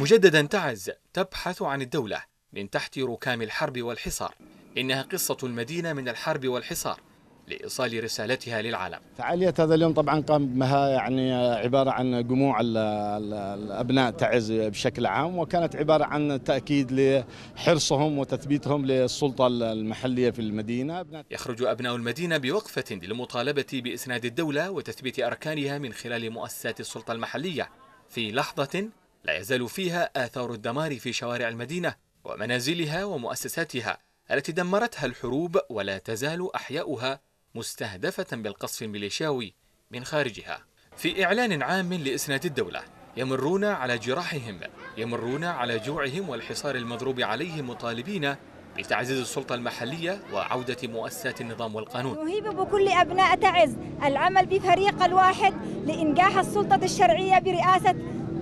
مجددا تعز تبحث عن الدولة من تحت ركام الحرب والحصار إنها قصة المدينة من الحرب والحصار لإيصال رسالتها للعالم فعالية هذا اليوم طبعا قام بها يعني عبارة عن جموع الأبناء تعز بشكل عام وكانت عبارة عن تأكيد لحرصهم وتثبيتهم للسلطة المحلية في المدينة يخرج أبناء المدينة بوقفة للمطالبة بإسناد الدولة وتثبيت أركانها من خلال مؤسسات السلطة المحلية في لحظة لا يزال فيها آثار الدمار في شوارع المدينة ومنازلها ومؤسساتها التي دمرتها الحروب ولا تزال أحياؤها مستهدفة بالقصف الميليشياوي من خارجها في إعلان عام لإسناد الدولة يمرون على جراحهم يمرون على جوعهم والحصار المضروب عليهم مطالبين بتعزيز السلطة المحلية وعودة مؤسسات النظام والقانون نهيب بكل أبناء تعز العمل بفريق الواحد لإنجاح السلطة الشرعية برئاسة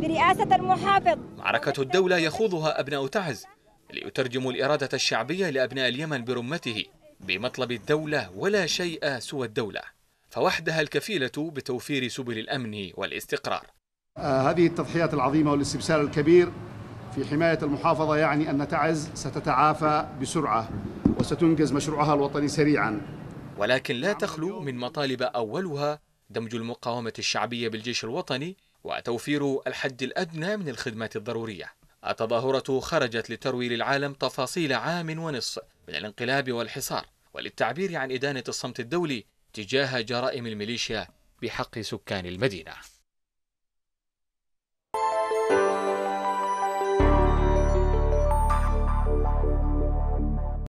برئاسة المحافظ معركة الدولة يخوضها أبناء تعز ليترجموا الإرادة الشعبية لأبناء اليمن برمته بمطلب الدولة ولا شيء سوى الدولة فوحدها الكفيلة بتوفير سبل الأمن والاستقرار آه، هذه التضحيات العظيمة والاستبسال الكبير في حماية المحافظة يعني أن تعز ستتعافى بسرعة وستنجز مشروعها الوطني سريعا ولكن لا تخلو من مطالب أولها دمج المقاومة الشعبية بالجيش الوطني وتوفير الحد الأدنى من الخدمات الضرورية التظاهرة خرجت لتروي للعالم تفاصيل عام ونصف من الانقلاب والحصار وللتعبير عن إدانة الصمت الدولي تجاه جرائم الميليشيا بحق سكان المدينة